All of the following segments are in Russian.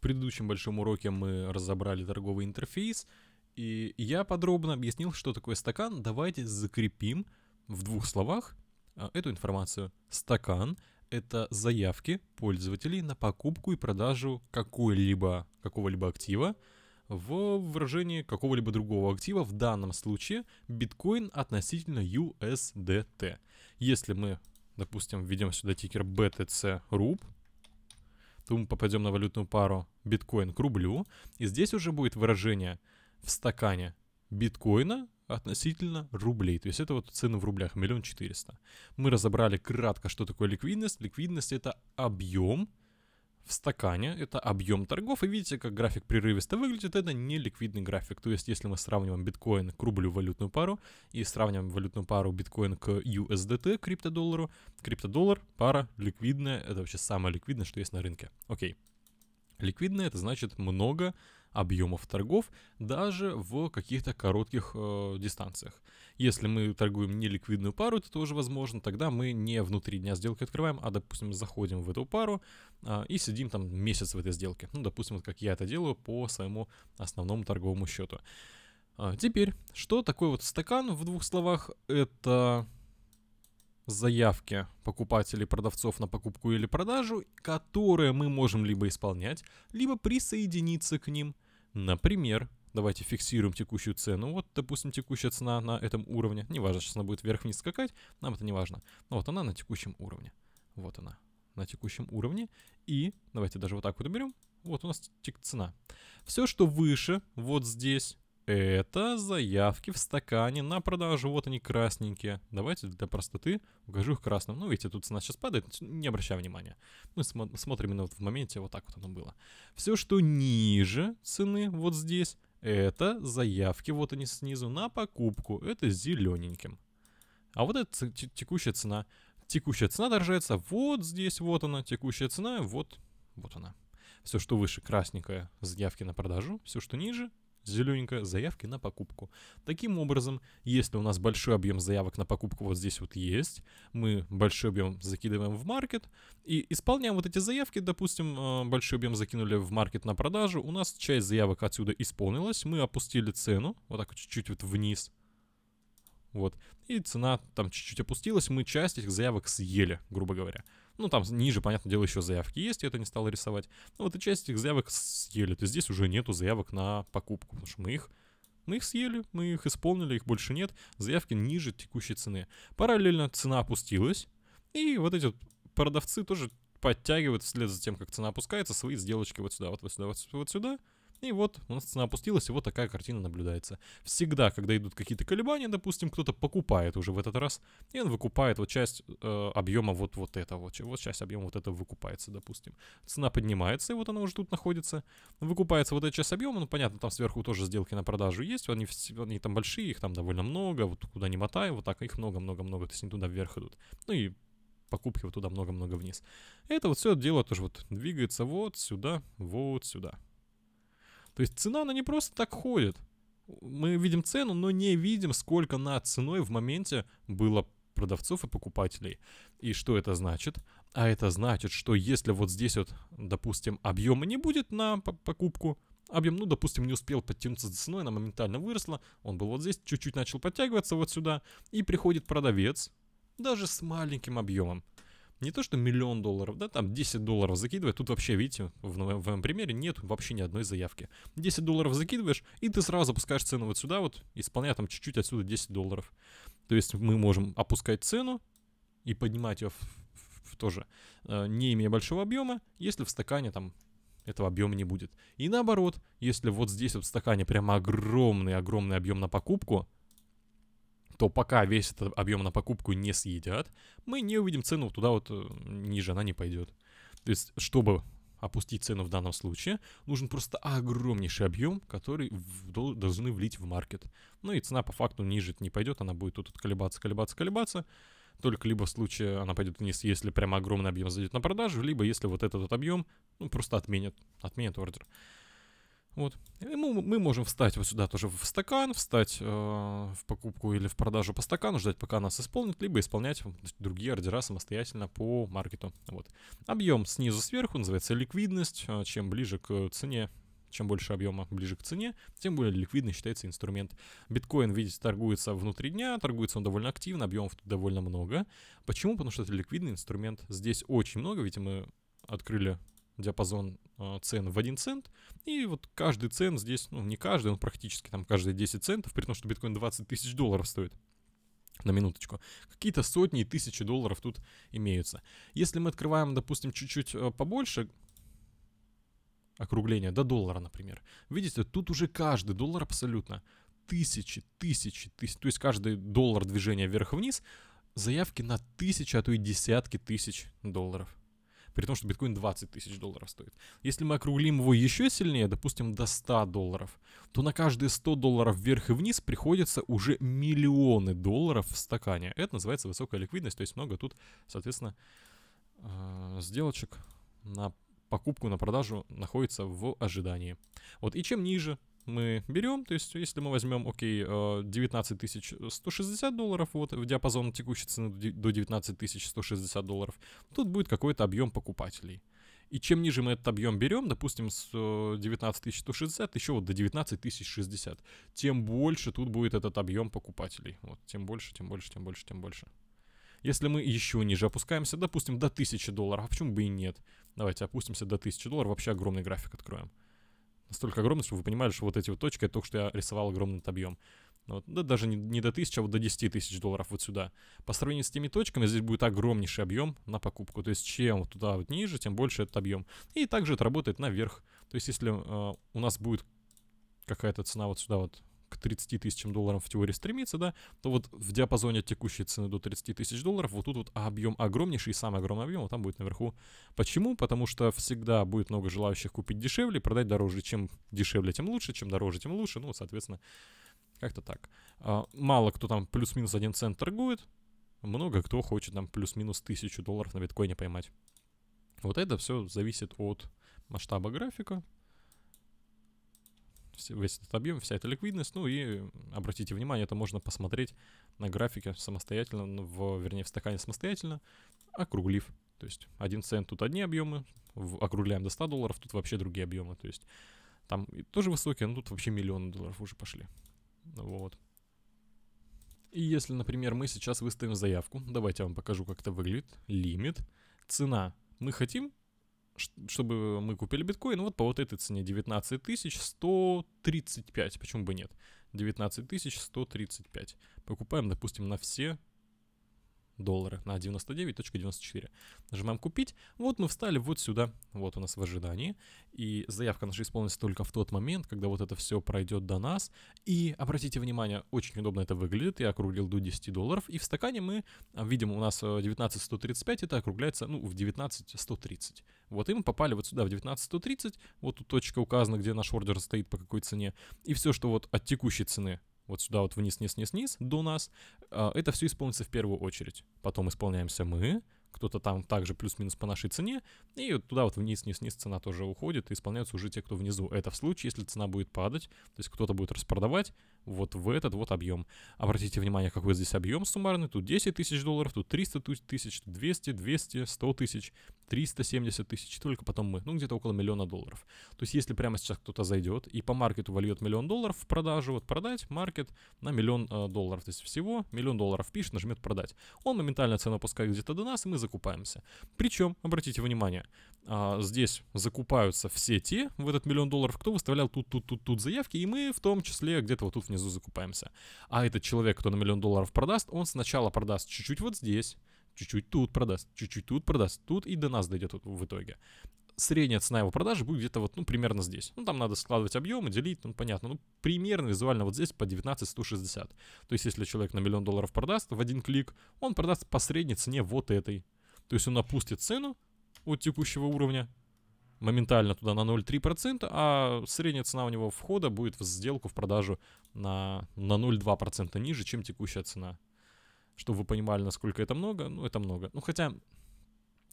предыдущем большом уроке мы разобрали торговый интерфейс, и я подробно объяснил, что такое стакан. Давайте закрепим в двух словах а, эту информацию. Стакан — это заявки пользователей на покупку и продажу какой-либо, какого-либо актива в выражении какого-либо другого актива, в данном случае биткоин относительно USDT. Если мы, допустим, введем сюда тикер BTC RUB, то мы попадем на валютную пару биткоин к рублю. И здесь уже будет выражение в стакане биткоина относительно рублей. То есть это вот цены в рублях, миллион четыреста. Мы разобрали кратко, что такое ликвидность. Ликвидность это объем в стакане, это объем торгов, и видите, как график прерывисто выглядит, это не ликвидный график, то есть если мы сравниваем биткоин к рублю валютную пару и сравниваем валютную пару биткоин к USDT, криптодоллару, криптодоллар пара ликвидная, это вообще самое ликвидное, что есть на рынке. Окей. ликвидная это значит много объемов торгов даже в каких-то коротких э, дистанциях. Если мы торгуем неликвидную пару, это тоже возможно, тогда мы не внутри дня сделки открываем, а, допустим, заходим в эту пару э, и сидим там месяц в этой сделке. Ну, допустим, вот как я это делаю по своему основному торговому счету. А теперь, что такое вот стакан в двух словах? Это заявки покупателей продавцов на покупку или продажу, которые мы можем либо исполнять, либо присоединиться к ним. Например, давайте фиксируем текущую цену. Вот, допустим, текущая цена на этом уровне. Неважно, сейчас она будет вверх-вниз скакать, нам это не важно. Но вот она на текущем уровне. Вот она на текущем уровне. И давайте даже вот так вот уберем. Вот у нас цена. Все, что выше, вот здесь, это заявки в стакане на продажу. Вот они красненькие. Давайте для простоты укажу их красным. Ну, видите, тут цена сейчас падает, не обращая внимания. Мы смо- смотрим именно вот в моменте, вот так вот оно было. Все, что ниже цены, вот здесь, это заявки, вот они снизу, на покупку. Это зелененьким. А вот это текущая цена. Текущая цена отражается вот здесь, вот она. Текущая цена, вот, вот она. Все, что выше красненькое, заявки на продажу. Все, что ниже, зелененько, заявки на покупку. Таким образом, если у нас большой объем заявок на покупку вот здесь вот есть, мы большой объем закидываем в маркет и исполняем вот эти заявки, допустим, э, большой объем закинули в маркет на продажу, у нас часть заявок отсюда исполнилась, мы опустили цену, вот так чуть-чуть вот, вниз, вот, и цена там чуть-чуть опустилась, мы часть этих заявок съели, грубо говоря. Ну, там ниже, понятное дело, еще заявки есть, я это не стал рисовать. Но ну, вот и часть этих заявок съели. То есть здесь уже нету заявок на покупку, потому что мы их мы их съели, мы их исполнили, их больше нет, заявки ниже текущей цены. Параллельно цена опустилась, и вот эти вот продавцы тоже подтягивают вслед за тем, как цена опускается, свои сделочки вот сюда, вот, вот сюда, вот, вот сюда, и вот у нас цена опустилась, и вот такая картина наблюдается. Всегда, когда идут какие-то колебания, допустим, кто-то покупает уже в этот раз, и он выкупает вот часть э, объема вот, вот этого, вот часть объема вот этого выкупается, допустим. Цена поднимается, и вот она уже тут находится. Выкупается вот эта часть объема, ну понятно, там сверху тоже сделки на продажу есть, они, они там большие, их там довольно много, вот куда не мотай, вот так их много-много-много, то есть не туда вверх идут. Ну и покупки вот туда много-много вниз. Это вот все дело тоже вот двигается вот сюда, вот сюда. То есть цена, она не просто так ходит. Мы видим цену, но не видим, сколько над ценой в моменте было продавцов и покупателей. И что это значит? А это значит, что если вот здесь вот, допустим, объема не будет на покупку, объем, ну, допустим, не успел подтянуться за ценой, она моментально выросла, он был вот здесь, чуть-чуть начал подтягиваться вот сюда, и приходит продавец, даже с маленьким объемом, не то что миллион долларов, да, там 10 долларов закидывает, тут вообще, видите, в, в моем примере нет вообще ни одной заявки. 10 долларов закидываешь, и ты сразу запускаешь цену вот сюда вот, исполняя там чуть-чуть отсюда 10 долларов. То есть мы можем опускать цену и поднимать ее в, в, в тоже, э, не имея большого объема, если в стакане там этого объема не будет. И наоборот, если вот здесь вот в стакане прямо огромный-огромный объем на покупку, то пока весь этот объем на покупку не съедят, мы не увидим цену туда вот э, ниже, она не пойдет. То есть, чтобы опустить цену в данном случае, нужен просто огромнейший объем, который в, должны влить в маркет. Ну и цена по факту ниже не пойдет, она будет тут колебаться, колебаться, колебаться. Только либо в случае она пойдет вниз, если прямо огромный объем зайдет на продажу, либо если вот этот, вот объем ну, просто отменят, отменят ордер. Вот. И мы, мы можем встать вот сюда тоже в стакан, встать э, в покупку или в продажу по стакану, ждать, пока нас исполнят, либо исполнять другие ордера самостоятельно по маркету. Вот. Объем снизу сверху называется ликвидность. Э, чем ближе к цене, чем больше объема ближе к цене, тем более ликвидный считается инструмент. Биткоин, видите, торгуется внутри дня, торгуется он довольно активно, объемов тут довольно много. Почему? Потому что это ликвидный инструмент. Здесь очень много, Ведь мы открыли диапазон а, цен в 1 цент. И вот каждый цент здесь, ну не каждый, он практически там каждые 10 центов, при том, что биткоин 20 тысяч долларов стоит на минуточку. Какие-то сотни и тысячи долларов тут имеются. Если мы открываем, допустим, чуть-чуть а, побольше округления до доллара, например. Видите, тут уже каждый доллар абсолютно. Тысячи, тысячи, тысячи. То есть каждый доллар движения вверх-вниз заявки на тысячи, а то и десятки тысяч долларов при том, что биткоин 20 тысяч долларов стоит. Если мы округлим его еще сильнее, допустим, до 100 долларов, то на каждые 100 долларов вверх и вниз приходится уже миллионы долларов в стакане. Это называется высокая ликвидность, то есть много тут, соответственно, э, сделочек на покупку, на продажу находится в ожидании. Вот и чем ниже мы берем, то есть если мы возьмем, окей, 19 э, 160 долларов, вот в диапазон текущей цены до 19 160 долларов, тут будет какой-то объем покупателей. И чем ниже мы этот объем берем, допустим, с 19 160 еще вот до 19 060, тем больше тут будет этот объем покупателей. Вот, тем больше, тем больше, тем больше, тем больше. Если мы еще ниже опускаемся, допустим, до 1000 долларов, а почему бы и нет? Давайте опустимся до 1000 долларов, вообще огромный график откроем настолько огромный, что вы понимали, что вот эти вот точки, это то, что я рисовал огромный объем. Ну вот, да, даже не, не до 1000, а вот до 10 тысяч долларов вот сюда. По сравнению с теми точками, здесь будет огромнейший объем на покупку. То есть, чем вот туда вот ниже, тем больше этот объем. И также это работает наверх. То есть, если э, у нас будет какая-то цена вот сюда вот к 30 тысячам долларов в теории стремится, да, то вот в диапазоне текущей цены до 30 тысяч долларов вот тут вот объем огромнейший, самый огромный объем вот там будет наверху. Почему? Потому что всегда будет много желающих купить дешевле, продать дороже. Чем дешевле, тем лучше, чем дороже, тем лучше. Ну, соответственно, как-то так. А, мало кто там плюс-минус один цент торгует, много кто хочет там плюс-минус тысячу долларов на биткоине поймать. Вот это все зависит от масштаба графика, весь этот объем, вся эта ликвидность. Ну и обратите внимание, это можно посмотреть на графике самостоятельно, ну, в, вернее, в стакане самостоятельно, округлив. То есть 1 цент тут одни объемы, в, округляем до 100 долларов, тут вообще другие объемы. То есть там тоже высокие, но тут вообще миллионы долларов уже пошли. Вот. И если, например, мы сейчас выставим заявку, давайте я вам покажу, как это выглядит. Лимит, цена. Мы хотим чтобы мы купили биткоин, вот по вот этой цене 19 135, почему бы нет, 19 135. Покупаем, допустим, на все доллары на 99.94. Нажимаем «Купить». Вот мы встали вот сюда, вот у нас в ожидании. И заявка наша исполнится только в тот момент, когда вот это все пройдет до нас. И обратите внимание, очень удобно это выглядит. Я округлил до 10 долларов. И в стакане мы а, видим у нас 19.135, э, это округляется ну, в 19.130. Вот и мы попали вот сюда в 19.130. Вот тут точка указана, где наш ордер стоит, по какой цене. И все, что вот от текущей цены вот сюда вот вниз, вниз, вниз, вниз, до нас, а, это все исполнится в первую очередь. Потом исполняемся мы, кто-то там также плюс-минус по нашей цене, и туда вот вниз, вниз, вниз цена тоже уходит, и исполняются уже те, кто внизу. Это в случае, если цена будет падать, то есть кто-то будет распродавать вот в этот вот объем. Обратите внимание, какой здесь объем суммарный, тут 10 тысяч долларов, тут 300 тысяч, 200, 200, 100 тысяч. 370 тысяч только, потом мы. Ну, где-то около миллиона долларов. То есть, если прямо сейчас кто-то зайдет и по маркету вольет миллион долларов в продажу, вот продать маркет на миллион э, долларов. То есть, всего миллион долларов пишет, нажмет продать. Он моментально цену опускает где-то до нас, и мы закупаемся. Причем, обратите внимание, э, здесь закупаются все те, в этот миллион долларов, кто выставлял тут, тут, тут, тут заявки, и мы в том числе где-то вот тут внизу закупаемся. А этот человек, кто на миллион долларов продаст, он сначала продаст чуть-чуть вот здесь, чуть-чуть тут продаст, чуть-чуть тут продаст, тут и до нас дойдет в итоге. Средняя цена его продажи будет где-то вот, ну, примерно здесь. Ну, там надо складывать объемы, делить, ну, понятно. Ну, примерно визуально вот здесь по 19160. То есть, если человек на миллион долларов продаст в один клик, он продаст по средней цене вот этой. То есть, он опустит цену от текущего уровня моментально туда на 0,3%, а средняя цена у него входа будет в сделку, в продажу на, на 0,2% ниже, чем текущая цена чтобы вы понимали, насколько это много. Ну, это много. Ну, хотя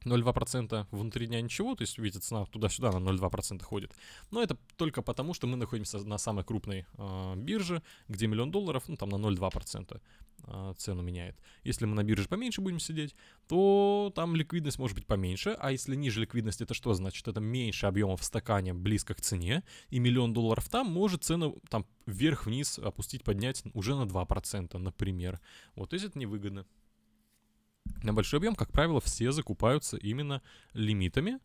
0,2% внутри дня ничего, то есть, видите, цена туда-сюда на 0,2% ходит. Но это только потому, что мы находимся на самой крупной э, бирже, где миллион долларов, ну, там на 0,2% э, а, цену меняет. Если мы на бирже поменьше будем сидеть, то там ликвидность может быть поменьше, а если ниже ликвидность, это что значит? Это меньше объемов в стакане близко к цене, и миллион долларов там может цену там вверх-вниз опустить, поднять уже на 2%, например. Вот, то это невыгодно. На большой объем, как правило, все закупаются именно лимитами,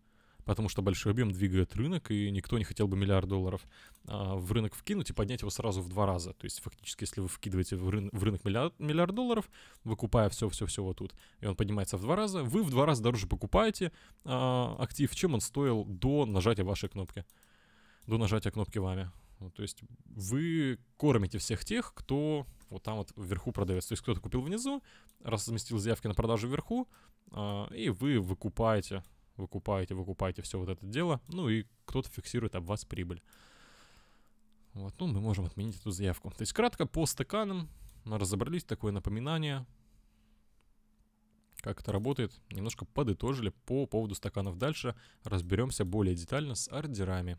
потому что большой объем двигает рынок, и никто не хотел бы миллиард долларов а, в рынок вкинуть и поднять его сразу в два раза. То есть фактически, если вы вкидываете в, рын в рынок миллиард, миллиард долларов, выкупая все-все-все вот тут, и он поднимается в два раза, вы в два раза дороже покупаете а, актив, чем он стоил до нажатия вашей кнопки, до нажатия кнопки вами. Вот, то есть вы кормите всех тех, кто вот там вот вверху продавец. То есть кто-то купил внизу, разместил заявки на продажу вверху, а, и вы выкупаете, выкупаете, выкупаете все вот это дело. Ну и кто-то фиксирует об вас прибыль. Вот, ну мы можем отменить эту заявку. То есть кратко по стаканам мы разобрались, такое напоминание, как это работает, немножко подытожили по поводу стаканов. Дальше разберемся более детально с ордерами.